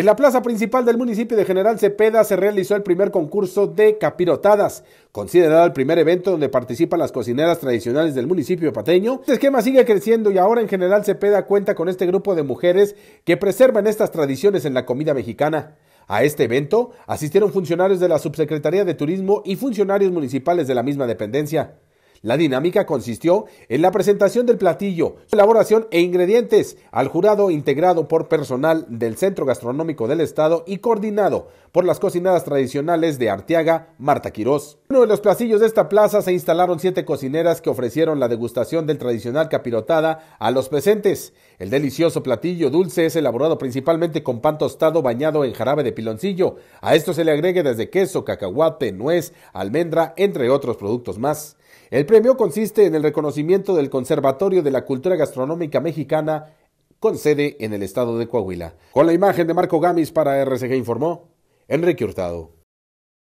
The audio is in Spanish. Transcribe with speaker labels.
Speaker 1: En la plaza principal del municipio de General Cepeda se realizó el primer concurso de capirotadas, considerado el primer evento donde participan las cocineras tradicionales del municipio pateño. Este esquema sigue creciendo y ahora en General Cepeda cuenta con este grupo de mujeres que preservan estas tradiciones en la comida mexicana. A este evento asistieron funcionarios de la Subsecretaría de Turismo y funcionarios municipales de la misma dependencia. La dinámica consistió en la presentación del platillo, su elaboración e ingredientes al jurado integrado por personal del Centro Gastronómico del Estado y coordinado por las cocinadas tradicionales de Arteaga, Marta Quirós. En uno de los placillos de esta plaza se instalaron siete cocineras que ofrecieron la degustación del tradicional capirotada a los presentes. El delicioso platillo dulce es elaborado principalmente con pan tostado bañado en jarabe de piloncillo. A esto se le agregue desde queso, cacahuate, nuez, almendra, entre otros productos más. El premio consiste en el reconocimiento del Conservatorio de la Cultura Gastronómica Mexicana con sede en el estado de Coahuila. Con la imagen de Marco Gamis para RCG informó Enrique Hurtado.